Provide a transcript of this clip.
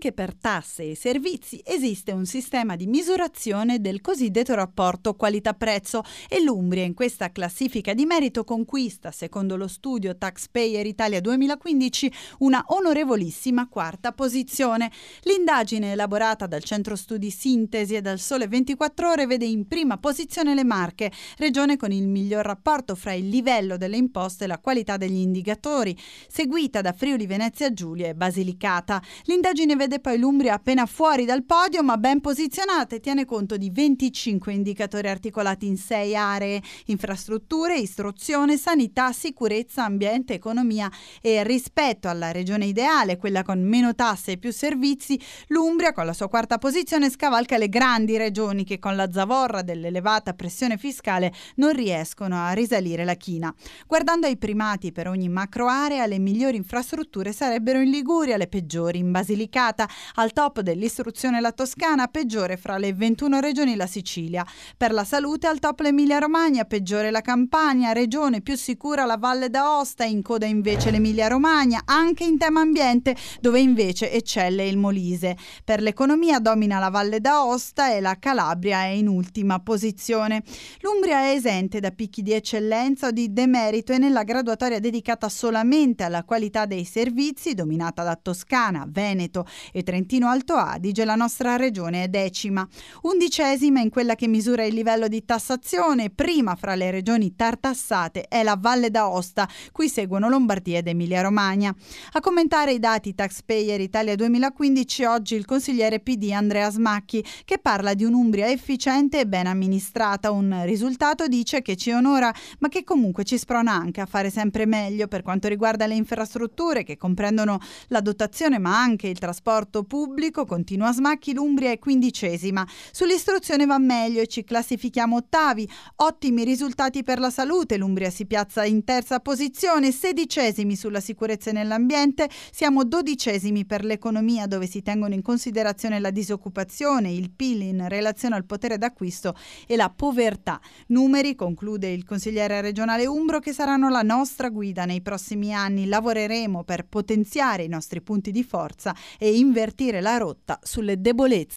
anche per tasse e servizi esiste un sistema di misurazione del cosiddetto rapporto qualità-prezzo e l'Umbria in questa classifica di merito conquista, secondo lo studio Taxpayer Italia 2015, una onorevolissima quarta posizione. L'indagine elaborata dal Centro Studi Sintesi e dal Sole 24 Ore vede in prima posizione le Marche, regione con il miglior rapporto fra il livello delle imposte e la qualità degli indicatori, seguita da Friuli Venezia Giulia e Basilicata. L'indagine vede vede poi l'Umbria appena fuori dal podio ma ben posizionata e tiene conto di 25 indicatori articolati in 6 aree, infrastrutture, istruzione, sanità, sicurezza, ambiente, economia e rispetto alla regione ideale, quella con meno tasse e più servizi, l'Umbria con la sua quarta posizione scavalca le grandi regioni che con la zavorra dell'elevata pressione fiscale non riescono a risalire la china. Guardando ai primati per ogni macroarea, le migliori infrastrutture sarebbero in Liguria, le peggiori in Basilicata, classificata al top dell'istruzione la Toscana, peggiore fra le 21 regioni la Sicilia. Per la salute al top l'Emilia Romagna, peggiore la Campania, regione più sicura la Valle d'Aosta, in coda invece l'Emilia Romagna, anche in tema ambiente dove invece eccelle il Molise. Per l'economia domina la Valle d'Aosta e la Calabria è in ultima posizione. L'Umbria è esente da picchi di eccellenza o di demerito e nella graduatoria dedicata solamente alla qualità dei servizi, dominata da Toscana, Veneto e Trentino Alto Adige la nostra regione è decima. Undicesima in quella che misura il livello di tassazione, prima fra le regioni tartassate è la Valle d'Aosta, cui seguono Lombardia ed Emilia-Romagna. A commentare i dati Taxpayer Italia 2015 oggi il consigliere PD Andrea Smacchi che parla di un'Umbria efficiente e ben amministrata, un risultato dice che ci onora ma che comunque ci sprona anche a fare sempre meglio per quanto riguarda le infrastrutture che comprendono la dotazione ma anche il trasporto trasporto pubblico, continua Smacchi, l'Umbria è quindicesima. Sull'istruzione va meglio e ci classifichiamo ottavi. Ottimi risultati per la salute, l'Umbria si piazza in terza posizione, sedicesimi sulla sicurezza nell'ambiente, siamo dodicesimi per l'economia dove si tengono in considerazione la disoccupazione, il PIL in relazione al potere d'acquisto e la povertà. Numeri, conclude il consigliere regionale Umbro, che saranno la nostra guida nei prossimi anni. Lavoreremo per potenziare i nostri punti di forza e invertire la rotta sulle debolezze